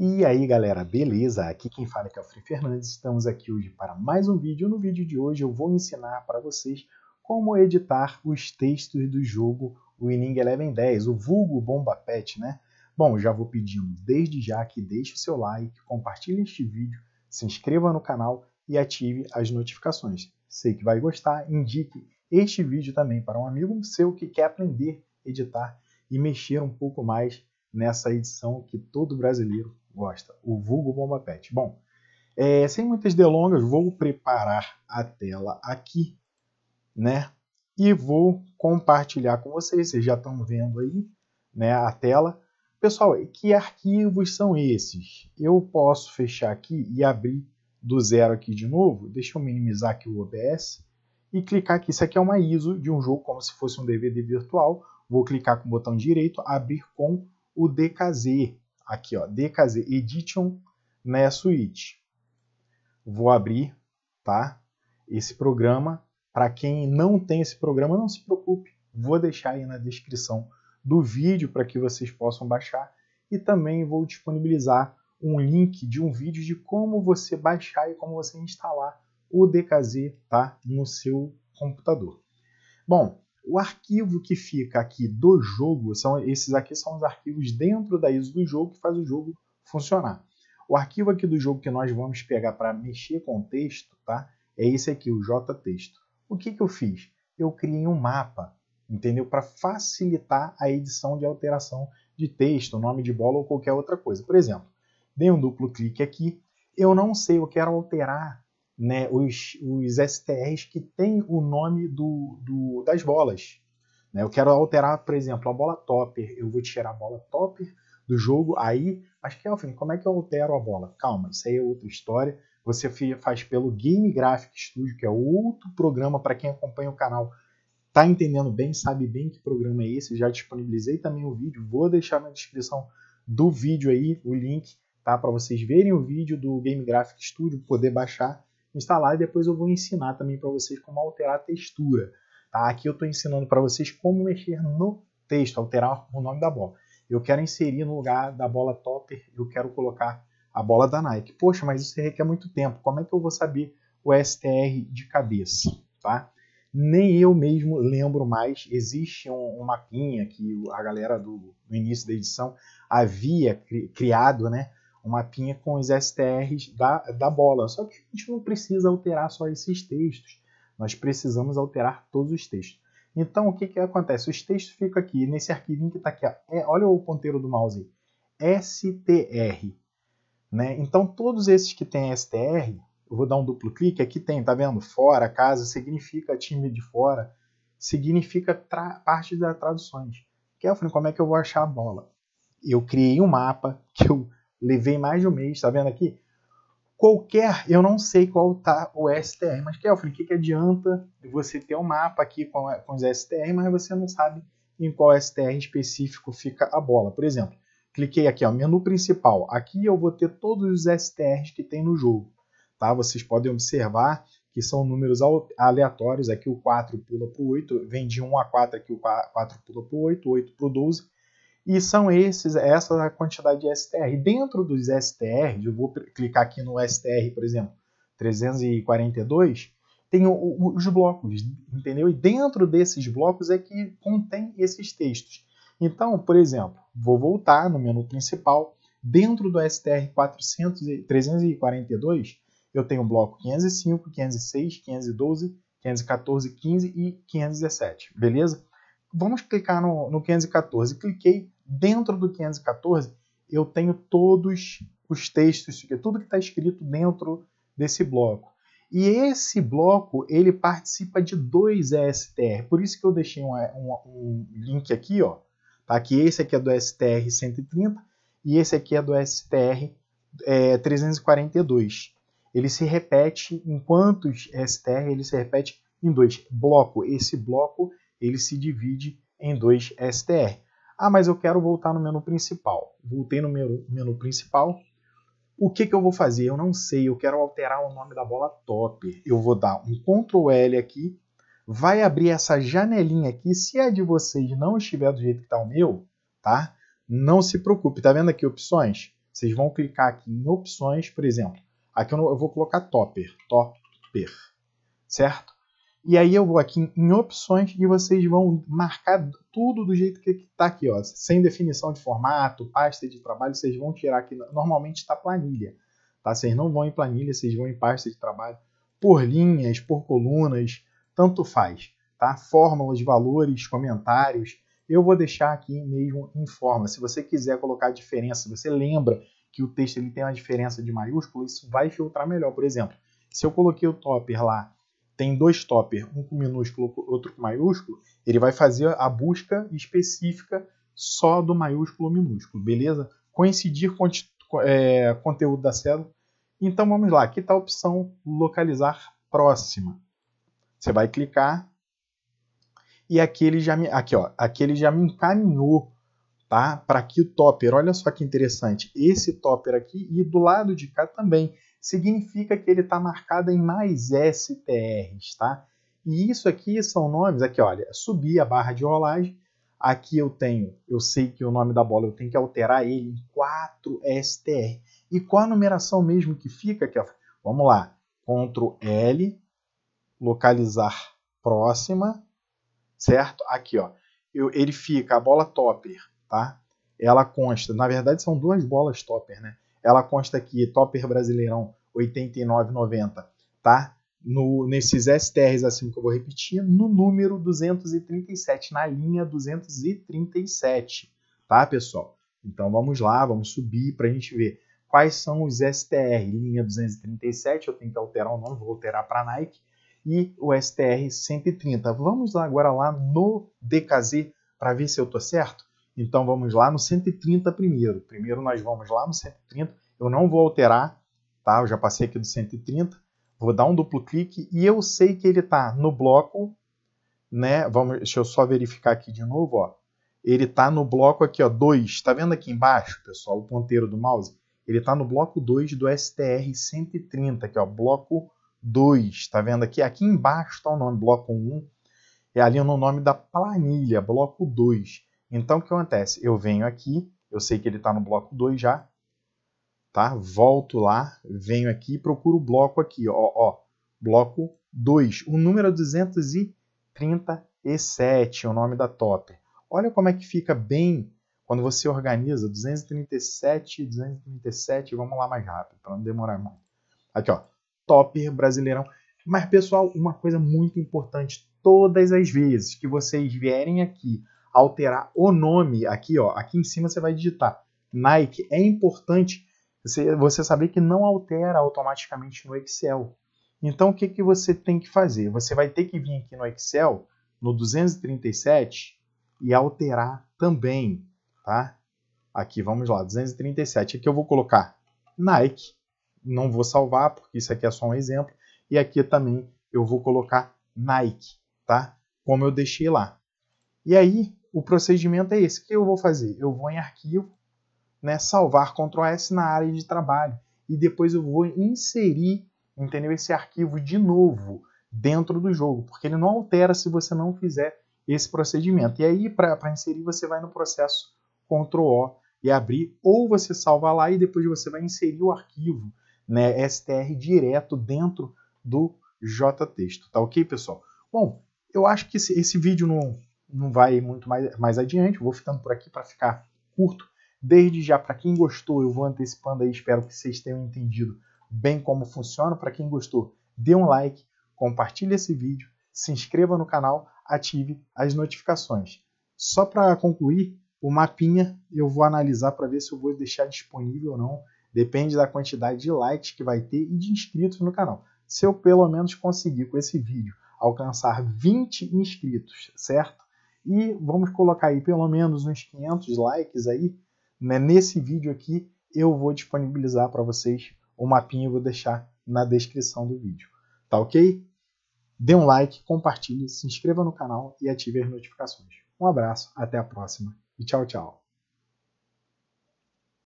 E aí galera, beleza? Aqui quem fala é, é o Fri Fernandes, estamos aqui hoje para mais um vídeo. No vídeo de hoje eu vou ensinar para vocês como editar os textos do jogo Winning Eleven 10, o vulgo Bomba Pet, né? Bom, já vou pedindo desde já que deixe o seu like, compartilhe este vídeo, se inscreva no canal e ative as notificações. Sei que vai gostar, indique este vídeo também para um amigo seu que quer aprender a editar e mexer um pouco mais nessa edição que todo brasileiro Gosta. O vulgo bomba pet. Bom, é, sem muitas delongas, vou preparar a tela aqui, né? E vou compartilhar com vocês. Vocês já estão vendo aí, né? A tela. Pessoal, que arquivos são esses? Eu posso fechar aqui e abrir do zero aqui de novo. Deixa eu minimizar aqui o OBS e clicar aqui. Isso aqui é uma ISO de um jogo como se fosse um DVD virtual. Vou clicar com o botão direito, abrir com o DKZ aqui, ó, dkz edition na switch. Vou abrir, tá? Esse programa. Para quem não tem esse programa, não se preocupe. Vou deixar aí na descrição do vídeo para que vocês possam baixar e também vou disponibilizar um link de um vídeo de como você baixar e como você instalar o DKZ tá, no seu computador. Bom, o arquivo que fica aqui do jogo, são esses aqui são os arquivos dentro da ISO do jogo que faz o jogo funcionar. O arquivo aqui do jogo que nós vamos pegar para mexer com o texto, tá? É esse aqui, o JTexto. O que, que eu fiz? Eu criei um mapa, entendeu? Para facilitar a edição de alteração de texto, nome de bola ou qualquer outra coisa. Por exemplo, dei um duplo clique aqui, eu não sei, eu quero alterar né, os, os STRs que têm o nome do, do, das bolas. Né? Eu quero alterar, por exemplo, a bola topper. Eu vou tirar a bola topper do jogo. Aí, acho o fim. como é que eu altero a bola? Calma, isso aí é outra história. Você faz pelo Game Graphic Studio, que é outro programa para quem acompanha o canal. Tá entendendo bem, sabe bem que programa é esse. Já disponibilizei também o vídeo. Vou deixar na descrição do vídeo aí o link, tá? Para vocês verem o vídeo do Game Graphic Studio, poder baixar instalar e depois eu vou ensinar também para vocês como alterar a textura. Tá? Aqui eu estou ensinando para vocês como mexer no texto, alterar o nome da bola. Eu quero inserir no lugar da bola topper, eu quero colocar a bola da Nike. Poxa, mas isso requer muito tempo. Como é que eu vou saber o STR de cabeça? Tá? Nem eu mesmo lembro mais. Existe um, um mapinha que a galera do, do início da edição havia cri, criado, né? um mapinha com os STRs da, da bola. Só que a gente não precisa alterar só esses textos. Nós precisamos alterar todos os textos. Então, o que, que acontece? Os textos ficam aqui, nesse arquivinho que está aqui. Ó, é, olha o ponteiro do mouse STR. Né? Então, todos esses que tem STR, eu vou dar um duplo clique, aqui tem, tá vendo? Fora, casa, significa time de fora, significa parte das traduções. Kelvin, como é que eu vou achar a bola? Eu criei um mapa que eu Levei mais de um mês, tá vendo aqui? Qualquer, eu não sei qual tá o STR, mas Kelfin, o que, que adianta você ter um mapa aqui com, com os STR, mas você não sabe em qual STR específico fica a bola. Por exemplo, cliquei aqui, ó, menu principal. Aqui eu vou ter todos os STRs que tem no jogo. Tá? Vocês podem observar que são números aleatórios. Aqui o 4 pula para o 8, vem de 1 a 4, aqui o 4 pula para o 8, 8 para o 12 e são esses, essa a quantidade de STR. Dentro dos STR, eu vou clicar aqui no STR, por exemplo, 342, tem os blocos, entendeu? E dentro desses blocos é que contém esses textos. Então, por exemplo, vou voltar no menu principal, dentro do STR 400, 342, eu tenho o bloco 505, 506, 512, 514, 15 e 517, beleza? vamos clicar no, no 514. Cliquei dentro do 514, eu tenho todos os textos, é tudo que está escrito dentro desse bloco. E esse bloco ele participa de dois ESTR, por isso que eu deixei um, um, um link aqui, ó, tá? Que esse aqui é do STR 130 e esse aqui é do STR é, 342. Ele se repete em quantos STR? Ele se repete em dois. Bloco, esse bloco ele se divide em dois STR. Ah, mas eu quero voltar no menu principal. Voltei no menu, menu principal. O que, que eu vou fazer? Eu não sei, eu quero alterar o nome da bola top. Eu vou dar um Ctrl L aqui, vai abrir essa janelinha aqui. Se a de vocês não estiver do jeito que está o meu, tá? Não se preocupe, tá vendo aqui opções? Vocês vão clicar aqui em opções, por exemplo. Aqui eu, não, eu vou colocar topper, topper, certo? E aí eu vou aqui em opções e vocês vão marcar tudo do jeito que está aqui, ó, sem definição de formato, pasta de trabalho, vocês vão tirar aqui, normalmente está planilha, tá? Vocês não vão em planilha, vocês vão em pasta de trabalho, por linhas, por colunas, tanto faz, tá? Fórmulas, valores, comentários, eu vou deixar aqui mesmo em forma. Se você quiser colocar diferença, você lembra que o texto ele tem uma diferença de maiúsculo, isso vai filtrar melhor. Por exemplo, se eu coloquei o topper lá tem dois topper, um com minúsculo, outro com maiúsculo, ele vai fazer a busca específica só do maiúsculo ou minúsculo, beleza? Coincidir com é, conteúdo da célula. Então vamos lá, aqui está a opção localizar próxima. Você vai clicar e aqui ele já me, aqui, ó, aqui ele já me encaminhou tá? para aqui o topper. Olha só que interessante, esse topper aqui e do lado de cá também significa que ele está marcado em mais STRs, tá? E isso aqui são nomes, aqui olha, subir a barra de rolagem, aqui eu tenho, eu sei que o nome da bola eu tenho que alterar ele em 4 STR. E qual a numeração mesmo que fica aqui, ó? Vamos lá, Ctrl L, localizar próxima, certo? Aqui, ó, eu, ele fica, a bola topper, tá? Ela consta, na verdade são duas bolas topper, né? Ela consta aqui, topper brasileirão 89,90, tá? No, nesses STRs assim que eu vou repetir, no número 237, na linha 237, tá, pessoal? Então vamos lá, vamos subir para a gente ver quais são os STR linha 237, eu tenho que alterar o nome, vou alterar para Nike, e o STR 130. Vamos lá agora lá no DKZ para ver se eu tô certo? Então vamos lá no 130 primeiro. Primeiro nós vamos lá no 130, eu não vou alterar, Tá? Eu já passei aqui do 130, vou dar um duplo clique e eu sei que ele está no bloco, né? Vamos, deixa eu só verificar aqui de novo, ó. Ele está no bloco aqui, ó, 2. Tá vendo aqui embaixo, pessoal, o ponteiro do mouse? Ele está no bloco 2 do STR 130, aqui, ó, bloco 2. Tá vendo aqui? Aqui embaixo está o nome, bloco 1. Um, é ali no nome da planilha, bloco 2. Então, o que acontece? Eu venho aqui, eu sei que ele está no bloco 2 já, tá? Volto lá, venho aqui e procuro o bloco aqui, ó, ó, bloco 2, o número 237, é o nome da top. Olha como é que fica bem quando você organiza 237, 237, vamos lá mais rápido, para não demorar muito. Aqui, ó, topper brasileirão. Mas, pessoal, uma coisa muito importante, todas as vezes que vocês vierem aqui alterar o nome, aqui, ó, aqui em cima você vai digitar Nike, é importante você, você saber que não altera automaticamente no Excel. Então, o que, que você tem que fazer? Você vai ter que vir aqui no Excel, no 237, e alterar também, tá? Aqui, vamos lá, 237. Aqui eu vou colocar Nike. Não vou salvar, porque isso aqui é só um exemplo. E aqui também eu vou colocar Nike, tá? Como eu deixei lá. E aí, o procedimento é esse. O que eu vou fazer? Eu vou em arquivo, né, salvar Ctrl S na área de trabalho e depois eu vou inserir, entendeu, esse arquivo de novo dentro do jogo, porque ele não altera se você não fizer esse procedimento. E aí para inserir você vai no processo Ctrl O e abrir ou você salva lá e depois você vai inserir o arquivo, né, str direto dentro do JTexto, tá OK, pessoal? Bom, eu acho que esse, esse vídeo não, não vai muito mais, mais adiante, vou ficando por aqui para ficar curto Desde já, para quem gostou, eu vou antecipando aí, espero que vocês tenham entendido bem como funciona. Para quem gostou, dê um like, compartilhe esse vídeo, se inscreva no canal, ative as notificações. Só para concluir, o mapinha eu vou analisar para ver se eu vou deixar disponível ou não. Depende da quantidade de likes que vai ter e de inscritos no canal. Se eu pelo menos conseguir com esse vídeo alcançar 20 inscritos, certo? E vamos colocar aí pelo menos uns 500 likes aí, né? Nesse vídeo aqui eu vou disponibilizar para vocês o mapinha, eu vou deixar na descrição do vídeo. Tá ok? Dê um like, compartilhe, se inscreva no canal e ative as notificações. Um abraço, até a próxima e tchau, tchau.